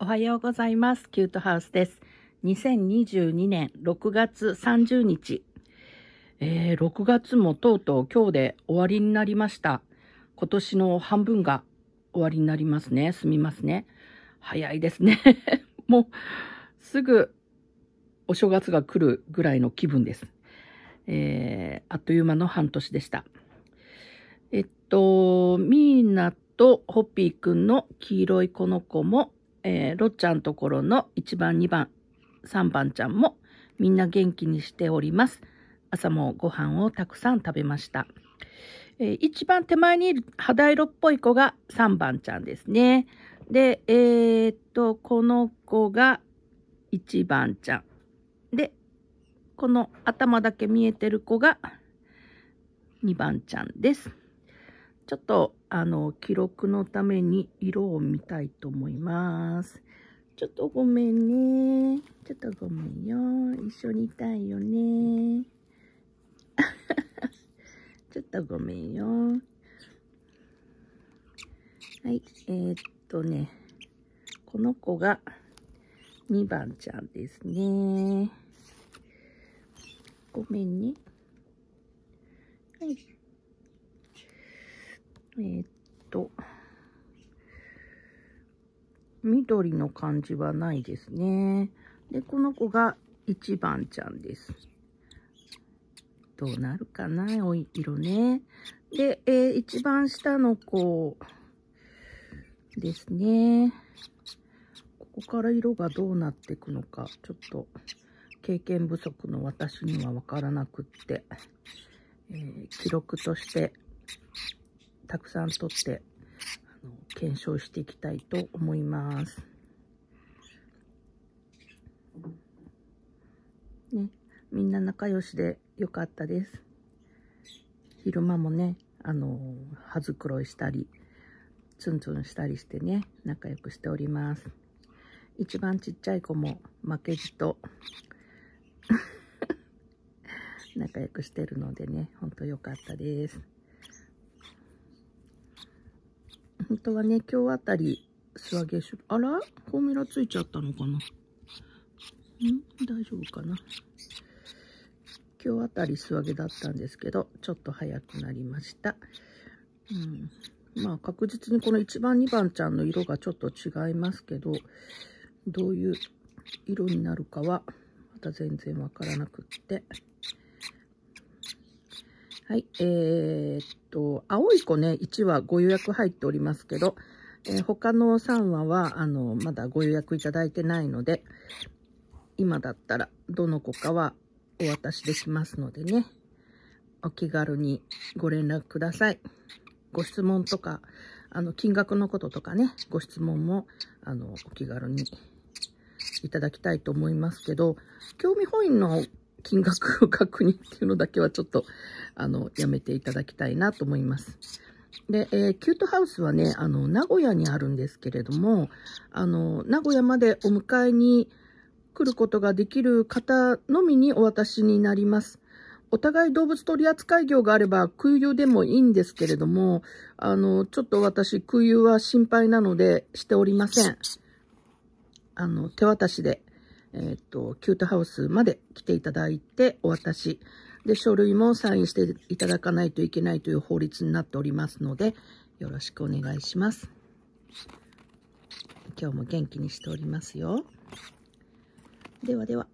おはようございます。キュートハウスです。2022年6月30日。えー、6月もとうとう今日で終わりになりました。今年の半分が終わりになりますね。済みますね。早いですね。もう、すぐお正月が来るぐらいの気分です。えー、あっという間の半年でした。えっと、ミーナとホッピーくんの黄色いこの子もえー、ろっちゃんところの1番、2番、3番ちゃんもみんな元気にしております。朝もご飯をたくさん食べました。えー、一番手前にいる肌色っぽい子が3番ちゃんですね。で、えー、っと、この子が1番ちゃん。で、この頭だけ見えてる子が2番ちゃんです。ちょっと、あの、記録のために色を見たいと思います。ちょっとごめんね。ちょっとごめんよ。一緒にいたいよね。ちょっとごめんよ。はい、えー、っとね、この子が2番ちゃんですね。ごめんね。はい。えー、っと、緑の感じはないですね。で、この子が1番ちゃんです。どうなるかなお色ね。で、えー、一番下の子ですね。ここから色がどうなっていくのか、ちょっと経験不足の私にはわからなくって、えー、記録としてたくさん撮ってあの検証していきたいと思います。ね、みんな仲良しで良かったです。昼間もね、あの、葉繕いしたり、ツンツンしたりしてね、仲良くしております。一番ちっちゃい子も負けじと 仲良くしてるのでね、ほんと良かったです。本当はね、今日あたり素揚げしあらフォーミュラついちゃったのかなん大丈夫かな今日あたり素揚げだったんですけど、ちょっと早くなりました。うん、まあ確実にこの1番2番ちゃんの色がちょっと違いますけど、どういう色になるかはまた全然わからなくって。はい。えー、っと、青い子ね、1話ご予約入っておりますけど、えー、他の3話は、あの、まだご予約いただいてないので、今だったらどの子かはお渡しできますのでね、お気軽にご連絡ください。ご質問とか、あの、金額のこととかね、ご質問も、あの、お気軽にいただきたいと思いますけど、興味本位の金額を確認っていうのだけはちょっと、あの、やめていただきたいなと思います。で、えー、キュートハウスはね、あの、名古屋にあるんですけれども、あの、名古屋までお迎えに来ることができる方のみにお渡しになります。お互い動物取扱業があれば空輸でもいいんですけれども、あの、ちょっと私空輸は心配なのでしておりません。あの、手渡しでえっ、と、キュートハウスまで来ていただいて、お渡し。で、書類もサインしていただかないといけないという法律になっておりますので、よろしくお願いします。今日も元気にしておりますよ。ではでは。